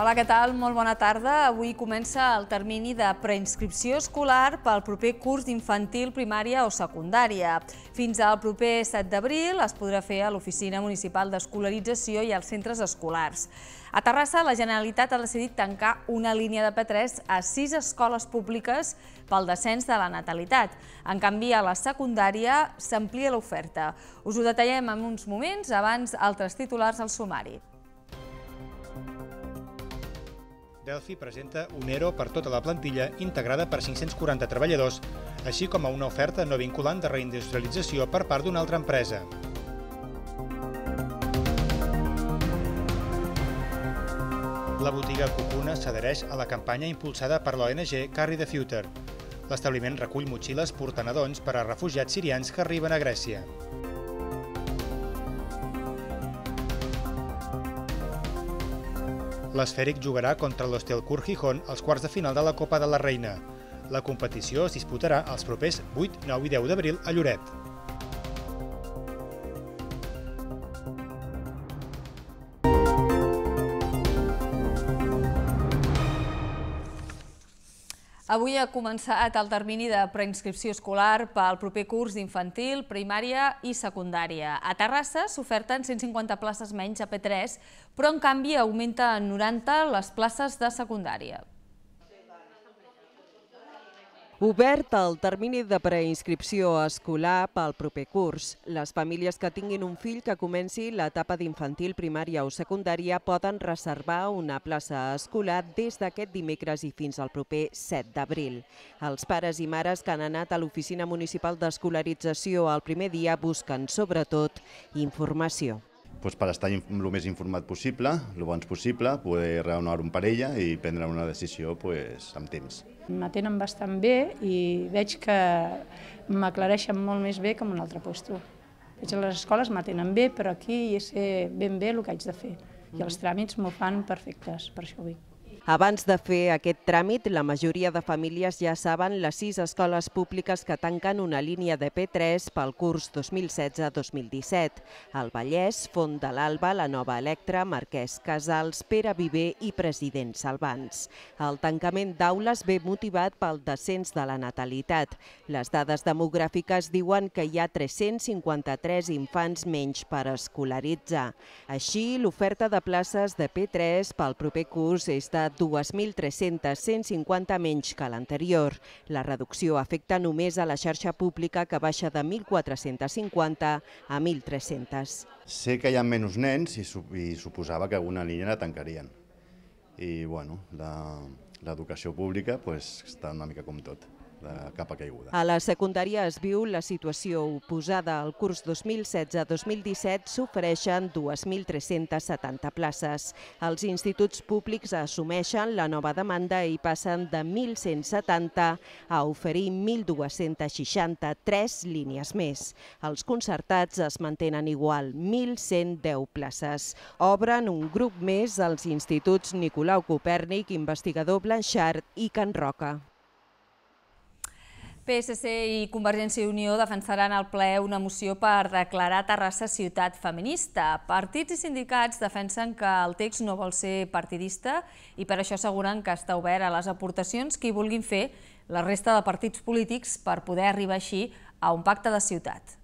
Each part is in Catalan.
Hola, què tal? Molt bona tarda. Avui comença el termini de preinscripció escolar pel proper curs d'infantil, primària o secundària. Fins al proper 7 d'abril es podrà fer a l'Oficina Municipal d'Escolarització i als centres escolars. A Terrassa, la Generalitat ha decidit tancar una línia de P3 a sis escoles públiques pel descens de la natalitat. En canvi, a la secundària s'amplia l'oferta. Us ho detallem en uns moments, abans altres titulars al sumari. Delphi presenta un ERO per tota la plantilla integrada per 540 treballadors, així com a una oferta no vinculant de reindustrialització per part d'una altra empresa. La botiga Cucuna s'adhereix a la campanya impulsada per l'ONG Carry the Future. L'establiment recull motxilles portant adons per a refugiats sirians que arriben a Grècia. L'esfèric jugarà contra l'Hostel Gijón als quarts de final de la Copa de la Reina. La competició es disputarà els propers 8, 9 i 10 d'abril a Lloret. Avui ha començat el termini de preinscripció escolar pel proper curs d'infantil, primària i secundària. A Terrassa s'oferten 150 places menys a P3, però en canvi augmenta en 90 les places de secundària. Obert el termini de preinscripció escolar pel proper curs. Les famílies que tinguin un fill que comenci l'etapa d'infantil, primària o secundària poden reservar una plaça escolar des d'aquest dimecres i fins al proper 7 d'abril. Els pares i mares que han anat a l'Oficina Municipal d'Escolarització el primer dia busquen, sobretot, informació per estar el més informat possible, el bons possible, poder raonar un parella i prendre una decisió amb temps m'atenen bastant bé i veig que m'aclareixen molt més bé que en un altre lloc. Veig a les escoles m'atenen bé, però aquí hi sé ben bé el que haig de fer. I els tràmits m'ho fan perfectes, per això ho dic. Abans de fer aquest tràmit, la majoria de famílies ja saben les sis escoles públiques que tanquen una línia de P3 pel curs 2016-2017. El Vallès, Font de l'Alba, la Nova Electra, Marquès Casals, Pere Viver i President Salvans. El tancament d'aules ve motivat pel descens de la natalitat. Les dades demogràfiques diuen que hi ha 353 infants menys per escolaritzar. Així, l'oferta de places de P3 pel proper curs és de 2.300-150 menys que l'anterior. La reducció afecta només a la xarxa pública que baixa de 1.450 a 1.300. Sé que hi ha menys nens i, suposava que alguna línia la tancarien. I bueno, l'educació pública pues, està una mica com tot de capa caiguda. A la secundària es viu la situació oposada. Al curs 2016-2017 s'ofereixen 2.370 places. Els instituts públics assumeixen la nova demanda i passen de 1.170 a oferir 1.263 línies més. Els concertats es mantenen igual, 1.110 places. Obren un grup més als instituts Nicolau Copèrnic, investigador Blanchard i Can Roca. PSC i Convergència i Unió defensaran al ple una moció per declarar Terrassa ciutat feminista. Partits i sindicats defensen que el text no vol ser partidista i per això asseguren que està obert a les aportacions que hi vulguin fer la resta de partits polítics per poder arribar així a un pacte de ciutat.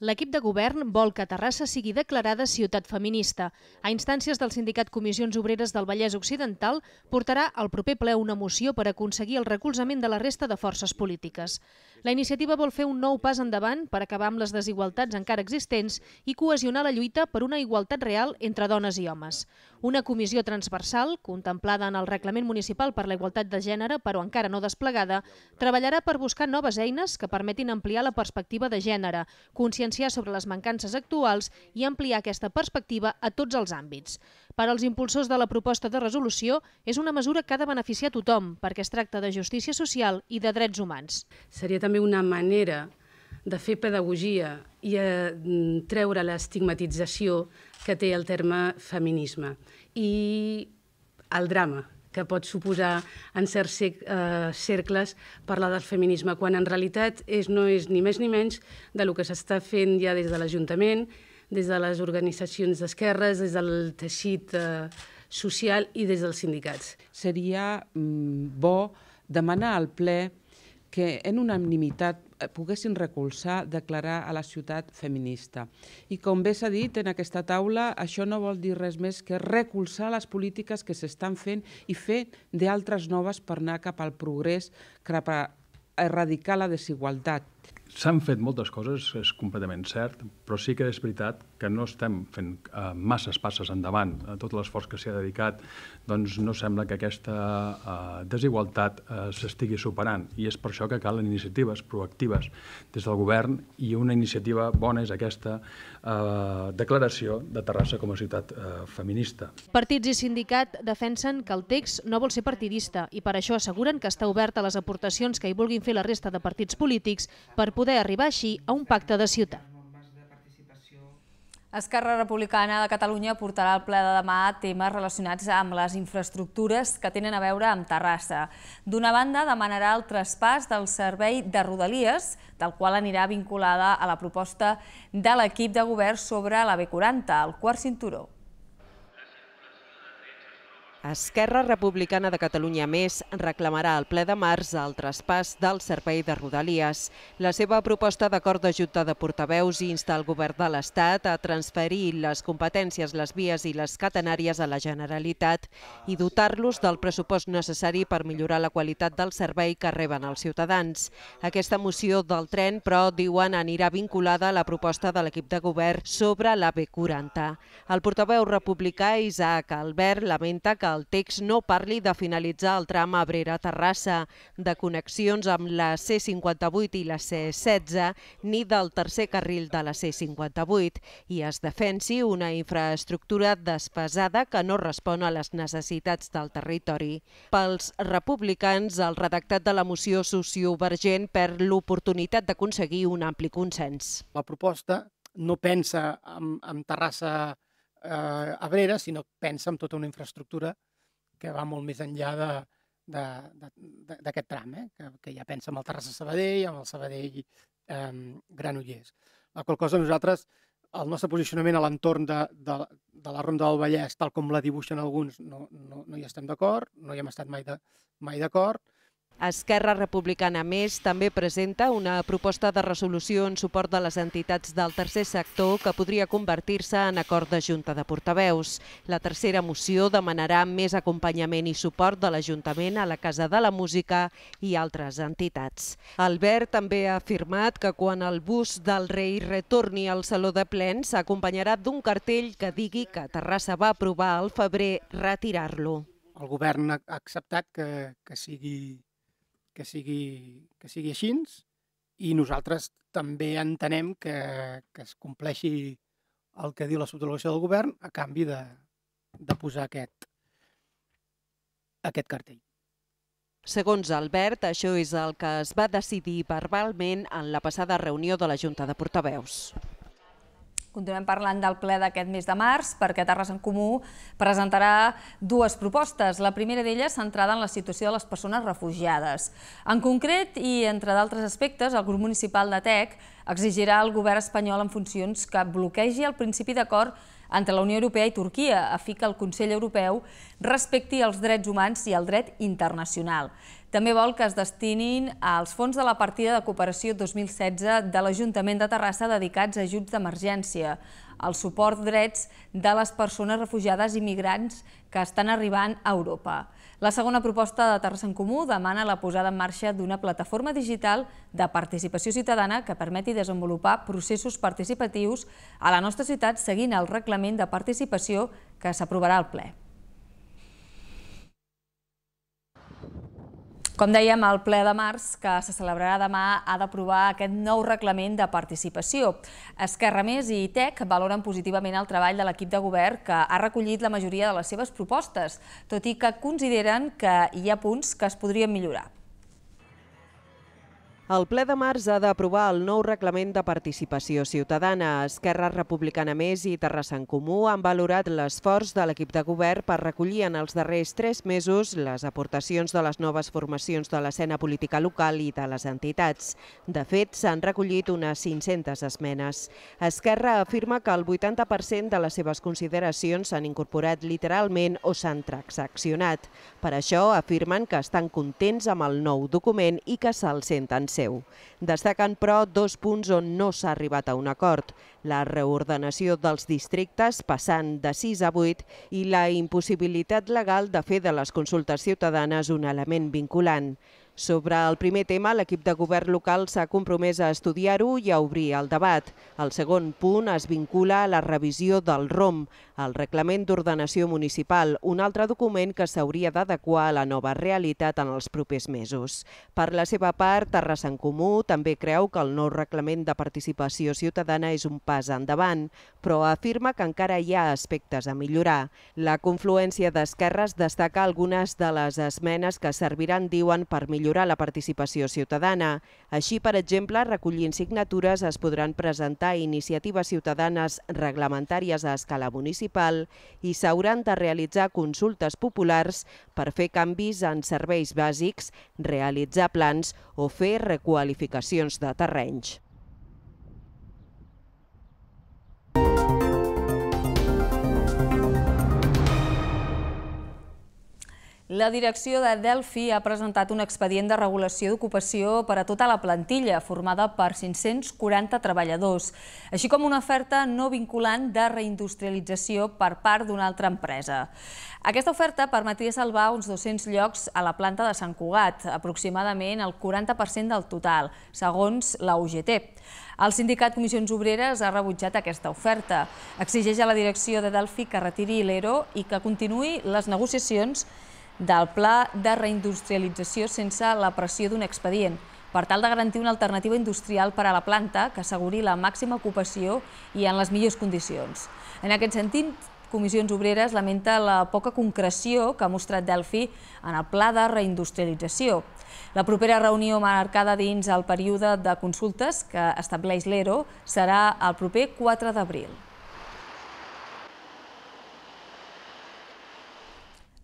L'equip de govern vol que Terrassa sigui declarada ciutat feminista. A instàncies del Sindicat Comissions Obreres del Vallès Occidental portarà al proper ple una moció per aconseguir el recolzament de la resta de forces polítiques. La iniciativa vol fer un nou pas endavant per acabar amb les desigualtats encara existents i cohesionar la lluita per una igualtat real entre dones i homes. Una comissió transversal, contemplada en el Reglament Municipal per la Igualtat de Gènere, però encara no desplegada, treballarà per buscar noves eines que permetin ampliar la perspectiva de gènere, conscienciar conscienciar sobre les mancances actuals i ampliar aquesta perspectiva a tots els àmbits. Per als impulsors de la proposta de resolució, és una mesura que ha de beneficiar tothom, perquè es tracta de justícia social i de drets humans. Seria també una manera de fer pedagogia i a eh, treure l'estigmatització que té el terme feminisme i el drama que pot suposar en certs eh, cercles parlar del feminisme, quan en realitat és, no és ni més ni menys de lo que s'està fent ja des de l'Ajuntament, des de les organitzacions d'esquerres, des del teixit eh, social i des dels sindicats. Seria mm, bo demanar al ple que en unanimitat Eh, poguessin recolzar declarar a la ciutat feminista. I com bé s'ha dit en aquesta taula, això no vol dir res més que recolzar les polítiques que s'estan fent i fer d'altres noves per anar cap al progrés, cap a erradicar la desigualtat, S'han fet moltes coses, és completament cert, però sí que és veritat que no estem fent eh, masses passes endavant. A eh, tot l'esforç que s'hi ha dedicat, doncs no sembla que aquesta eh, desigualtat eh, s'estigui superant i és per això que calen iniciatives proactives des del govern i una iniciativa bona és aquesta eh, declaració de Terrassa com a ciutat eh, feminista. Partits i sindicat defensen que el text no vol ser partidista i per això asseguren que està obert a les aportacions que hi vulguin fer la resta de partits polítics per poder arribar així a un pacte de ciutat. Esquerra Republicana de Catalunya portarà al ple de demà temes relacionats amb les infraestructures que tenen a veure amb Terrassa. D'una banda, demanarà el traspàs del servei de Rodalies, del qual anirà vinculada a la proposta de l'equip de govern sobre la B40, el quart cinturó. Esquerra Republicana de Catalunya Més reclamarà al ple de març el traspàs del servei de Rodalies. La seva proposta d'acord de Junta de Portaveus insta el govern de l'Estat a transferir les competències, les vies i les catenàries a la Generalitat i dotar-los del pressupost necessari per millorar la qualitat del servei que reben els ciutadans. Aquesta moció del tren, però, diuen, anirà vinculada a la proposta de l'equip de govern sobre la b 40 El portaveu republicà Isaac Albert lamenta que el text no parli de finalitzar el tram Abrera-Terrassa, de connexions amb la C-58 i la C-16, ni del tercer carril de la C-58, i es defensi una infraestructura despesada que no respon a les necessitats del territori. Pels republicans, el redactat de la moció sociovergent perd l'oportunitat d'aconseguir un ampli consens. La proposta no pensa en, en Terrassa eh, Abrera, sinó pensa en tota una infraestructura que va molt més enllà d'aquest tram, eh? que, que ja pensa en el Terrassa Sabadell, en el Sabadell eh, Granollers. La qual cosa nosaltres, el nostre posicionament a l'entorn de, de, de la Ronda del Vallès, tal com la dibuixen alguns, no, no, no hi estem d'acord, no hi hem estat mai d'acord, mai Esquerra Republicana Més també presenta una proposta de resolució en suport de les entitats del tercer sector que podria convertir-se en acord de Junta de Portaveus. La tercera moció demanarà més acompanyament i suport de l'Ajuntament a la Casa de la Música i altres entitats. Albert també ha afirmat que quan el bus del rei retorni al Saló de Plens s'acompanyarà d'un cartell que digui que Terrassa va aprovar al febrer retirar-lo. El govern ha acceptat que, que sigui que sigui, que sigui així i nosaltres també entenem que, que es compleixi el que diu la subdelegació del govern a canvi de, de posar aquest, aquest cartell. Segons Albert, això és el que es va decidir verbalment en la passada reunió de la Junta de Portaveus. Continuem parlant del ple d'aquest mes de març, perquè Terres en Comú presentarà dues propostes. La primera d'elles centrada en la situació de les persones refugiades. En concret, i entre d'altres aspectes, el grup municipal de TEC exigirà al govern espanyol en funcions que bloquegi el principi d'acord entre la Unió Europea i Turquia, a fi que el Consell Europeu respecti els drets humans i el dret internacional. També vol que es destinin als fons de la partida de cooperació 2016 de l'Ajuntament de Terrassa dedicats a ajuts d'emergència, al suport drets de les persones refugiades i migrants que estan arribant a Europa. La segona proposta de Terrassa en Comú demana la posada en marxa d'una plataforma digital de participació ciutadana que permeti desenvolupar processos participatius a la nostra ciutat seguint el reglament de participació que s'aprovarà al ple. Com dèiem, el ple de març, que se celebrarà demà, ha d'aprovar aquest nou reglament de participació. Esquerra Més i ITEC valoren positivament el treball de l'equip de govern que ha recollit la majoria de les seves propostes, tot i que consideren que hi ha punts que es podrien millorar. El ple de març ha d'aprovar el nou reglament de participació ciutadana. Esquerra Republicana Més i Terrassa en Comú han valorat l'esforç de l'equip de govern per recollir en els darrers tres mesos les aportacions de les noves formacions de l'escena política local i de les entitats. De fet, s'han recollit unes 500 esmenes. Esquerra afirma que el 80% de les seves consideracions s'han incorporat literalment o s'han transaccionat. Per això afirmen que estan contents amb el nou document i que se'l senten ser seu. Destaquen, però, dos punts on no s'ha arribat a un acord, la reordenació dels districtes passant de 6 a 8 i la impossibilitat legal de fer de les consultes ciutadanes un element vinculant. Sobre el primer tema, l'equip de govern local s'ha compromès a estudiar-ho i a obrir el debat. El segon punt es vincula a la revisió del ROM, el Reglament d'Ordenació Municipal, un altre document que s'hauria d'adequar a la nova realitat en els propers mesos. Per la seva part, Terrassa en Comú també creu que el nou Reglament de Participació Ciutadana és un pas endavant, però afirma que encara hi ha aspectes a millorar. La confluència d'esquerres destaca algunes de les esmenes que serviran, diuen, per millorar la participació ciutadana. Així, per exemple, recollint signatures es podran presentar iniciatives ciutadanes reglamentàries a escala municipal municipal i s'hauran de realitzar consultes populars per fer canvis en serveis bàsics, realitzar plans o fer requalificacions de terrenys. La direcció de Delphi ha presentat un expedient de regulació d'ocupació per a tota la plantilla, formada per 540 treballadors, així com una oferta no vinculant de reindustrialització per part d'una altra empresa. Aquesta oferta permetria salvar uns 200 llocs a la planta de Sant Cugat, aproximadament el 40% del total, segons la UGT. El sindicat Comissions Obreres ha rebutjat aquesta oferta. Exigeix a la direcció de Delphi que retiri l'ERO i que continuï les negociacions del Pla de Reindustrialització sense la pressió d'un expedient, per tal de garantir una alternativa industrial per a la planta que asseguri la màxima ocupació i en les millors condicions. En aquest sentit, Comissions Obreres lamenta la poca concreció que ha mostrat Delphi en el pla de reindustrialització. La propera reunió marcada dins el període de consultes que estableix l'ERO serà el proper 4 d'abril.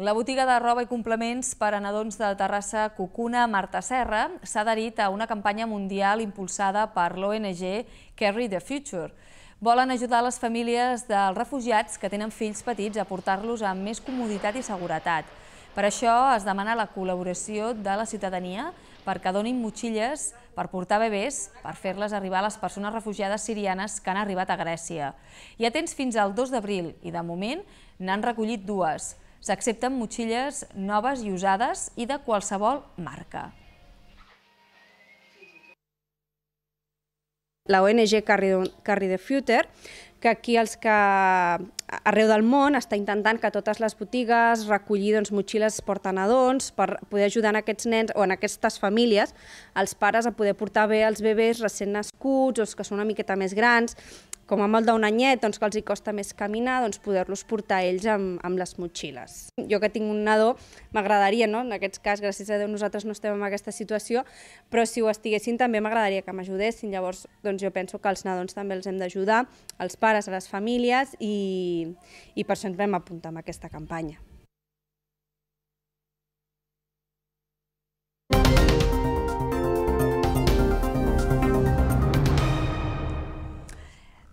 La botiga de roba i complements per a nadons de Terrassa Cucuna Marta Serra s'ha adherit a una campanya mundial impulsada per l'ONG Carry the Future. Volen ajudar les famílies dels refugiats que tenen fills petits a portar-los amb més comoditat i seguretat. Per això es demana la col·laboració de la ciutadania perquè donin motxilles per portar bebès per fer-les arribar a les persones refugiades sirianes que han arribat a Grècia. Hi ha temps fins al 2 d'abril i, de moment, n'han recollit dues. S'accepten motxilles noves i usades i de qualsevol marca. La ONG Carry, de the Future que aquí els que arreu del món està intentant que totes les botigues recollir doncs, motxilles portanadons per poder ajudar en aquests nens o en aquestes famílies, els pares a poder portar bé els bebès recent nascuts o els que són una miqueta més grans com amb el d'un anyet, doncs, que els hi costa més caminar, doncs, poder-los portar ells amb, amb les motxilles. Jo que tinc un nadó, m'agradaria, no? en aquest cas, gràcies a Déu, nosaltres no estem en aquesta situació, però si ho estiguessin també m'agradaria que m'ajudessin. Llavors, doncs, jo penso que els nadons també els hem d'ajudar, els pares, a les famílies, i, i per això ens vam apuntar a aquesta campanya.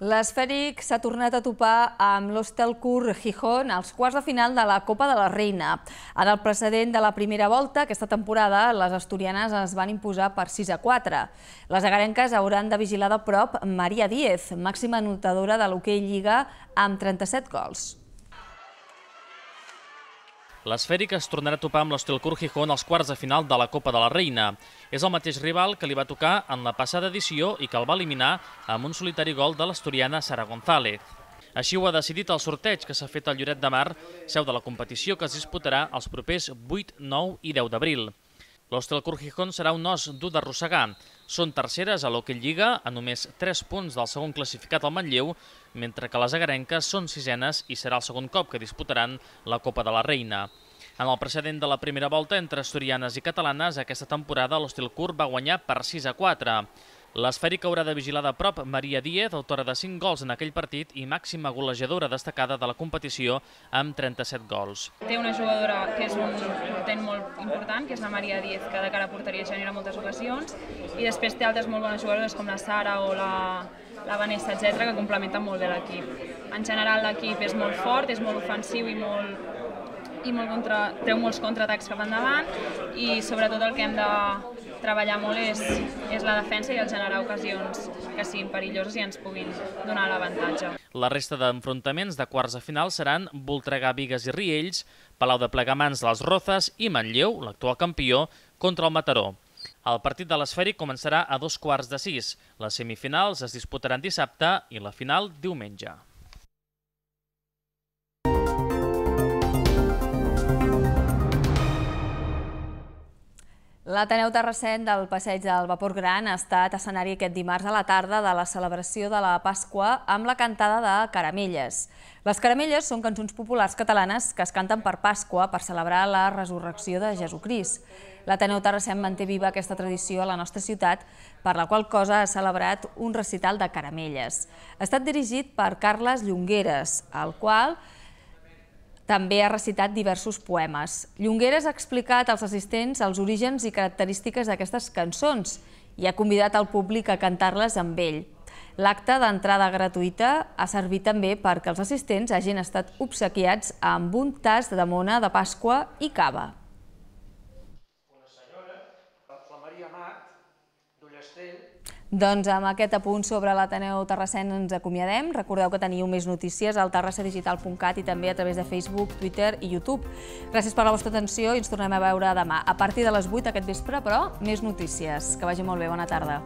L'esfèric s'ha tornat a topar amb l'Hostel Cur Gijón als quarts de final de la Copa de la Reina. En el precedent de la primera volta, aquesta temporada, les asturianes es van imposar per 6 a 4. Les agarenques hauran de vigilar de prop Maria Díez, màxima anotadora de l'hoquei Lliga, amb 37 gols. L'esfèric es tornarà a topar amb l'Hostel Cur Gijón als quarts de final de la Copa de la Reina. És el mateix rival que li va tocar en la passada edició i que el va eliminar amb un solitari gol de l'asturiana Sara González. Així ho ha decidit el sorteig que s'ha fet al Lloret de Mar, seu de la competició que es disputarà els propers 8, 9 i 10 d'abril. L'Hostel Corjijón serà un os dur d'arrossegar. Són terceres a l'Hockey Lliga, a només 3 punts del segon classificat al Manlleu, mentre que les agarenques són sisenes i serà el segon cop que disputaran la Copa de la Reina. En el precedent de la primera volta entre asturianes i catalanes, aquesta temporada l'hostil curt va guanyar per 6 a 4. L'esfèric haurà de vigilar de prop Maria Díez, autora de 5 gols en aquell partit i màxima golejadora destacada de la competició amb 37 gols. Té una jugadora que és un potent molt important, que és la Maria Díez, que de cara a porteria genera moltes ocasions, i després té altres molt bones jugadores com la Sara o la, la Vanessa, etc que complementen molt bé l'equip. En general l'equip és molt fort, és molt ofensiu i molt, i molt contra, treu molts contraatacs cap endavant i sobretot el que hem de treballar molt és, és la defensa i el generar ocasions que siguin perilloses i ens puguin donar l'avantatge. La resta d'enfrontaments de quarts de final seran Voltregà, Vigues i Riells, Palau de Plegamans, Les Rozes i Manlleu, l'actual campió, contra el Mataró. El partit de l'esfèric començarà a dos quarts de sis. Les semifinals es disputaran dissabte i la final diumenge. L'Ateneu Terrassent del Passeig del Vapor Gran ha estat escenari aquest dimarts a la tarda de la celebració de la Pasqua amb la cantada de Caramelles. Les caramelles són cançons populars catalanes que es canten per Pasqua per celebrar la resurrecció de Jesucrist. L'Ateneu Terrassent manté viva aquesta tradició a la nostra ciutat, per la qual cosa ha celebrat un recital de caramelles. Ha estat dirigit per Carles Llongueres, el qual també ha recitat diversos poemes. Llongueres ha explicat als assistents els orígens i característiques d'aquestes cançons i ha convidat al públic a cantar-les amb ell. L'acte d'entrada gratuïta ha servit també perquè els assistents hagin estat obsequiats amb un tast de mona de Pasqua i cava. Una senyora, la Maria Mat, d'Ullestell, doncs amb aquest apunt sobre l'Ateneu Terrassent ens acomiadem. Recordeu que teniu més notícies al terrassadigital.cat i també a través de Facebook, Twitter i YouTube. Gràcies per la vostra atenció i ens tornem a veure demà. A partir de les 8 aquest vespre, però, més notícies. Que vagi molt bé, bona tarda.